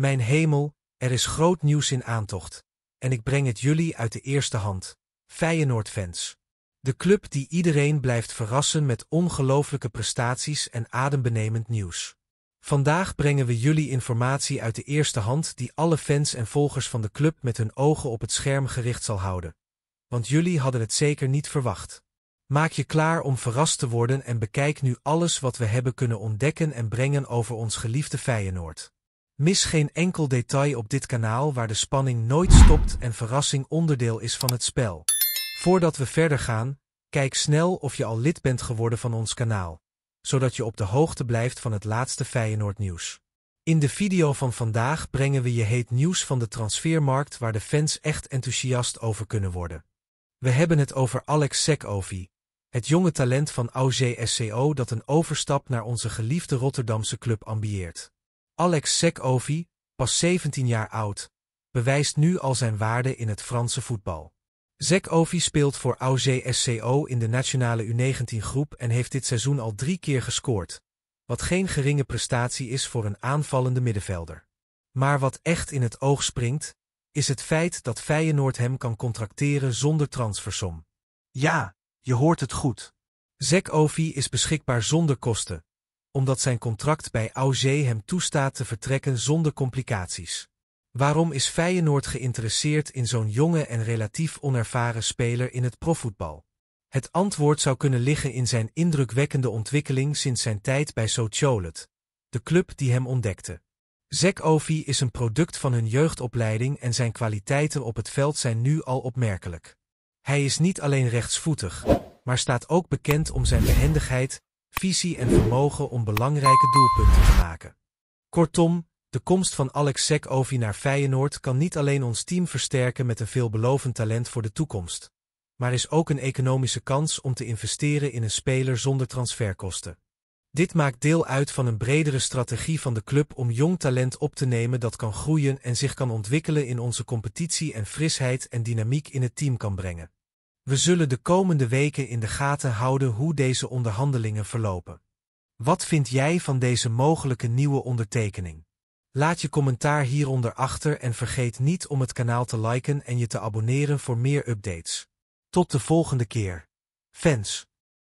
Mijn hemel, er is groot nieuws in aantocht. En ik breng het jullie uit de eerste hand. Feyenoord-fans. De club die iedereen blijft verrassen met ongelooflijke prestaties en adembenemend nieuws. Vandaag brengen we jullie informatie uit de eerste hand die alle fans en volgers van de club met hun ogen op het scherm gericht zal houden. Want jullie hadden het zeker niet verwacht. Maak je klaar om verrast te worden en bekijk nu alles wat we hebben kunnen ontdekken en brengen over ons geliefde Feyenoord. Mis geen enkel detail op dit kanaal waar de spanning nooit stopt en verrassing onderdeel is van het spel. Voordat we verder gaan, kijk snel of je al lid bent geworden van ons kanaal, zodat je op de hoogte blijft van het laatste Feyenoord nieuws. In de video van vandaag brengen we je heet nieuws van de transfermarkt waar de fans echt enthousiast over kunnen worden. We hebben het over Alex Sekovi, het jonge talent van AUG SCO dat een overstap naar onze geliefde Rotterdamse club ambieert. Alex Sekovi, pas 17 jaar oud, bewijst nu al zijn waarde in het Franse voetbal. Zekovi speelt voor AUG SCO in de nationale U19-groep en heeft dit seizoen al drie keer gescoord, wat geen geringe prestatie is voor een aanvallende middenvelder. Maar wat echt in het oog springt, is het feit dat Feyenoord hem kan contracteren zonder transfersom. Ja, je hoort het goed. Zekovi is beschikbaar zonder kosten, omdat zijn contract bij Auzee hem toestaat te vertrekken zonder complicaties. Waarom is Feyenoord geïnteresseerd in zo'n jonge en relatief onervaren speler in het profvoetbal? Het antwoord zou kunnen liggen in zijn indrukwekkende ontwikkeling sinds zijn tijd bij Socholet, de club die hem ontdekte. Zek Ovi is een product van hun jeugdopleiding en zijn kwaliteiten op het veld zijn nu al opmerkelijk. Hij is niet alleen rechtsvoetig, maar staat ook bekend om zijn behendigheid, visie en vermogen om belangrijke doelpunten te maken. Kortom, de komst van Alex Sek-Ovi naar Feyenoord kan niet alleen ons team versterken met een veelbelovend talent voor de toekomst, maar is ook een economische kans om te investeren in een speler zonder transferkosten. Dit maakt deel uit van een bredere strategie van de club om jong talent op te nemen dat kan groeien en zich kan ontwikkelen in onze competitie en frisheid en dynamiek in het team kan brengen. We zullen de komende weken in de gaten houden hoe deze onderhandelingen verlopen. Wat vind jij van deze mogelijke nieuwe ondertekening? Laat je commentaar hieronder achter en vergeet niet om het kanaal te liken en je te abonneren voor meer updates. Tot de volgende keer. Fans.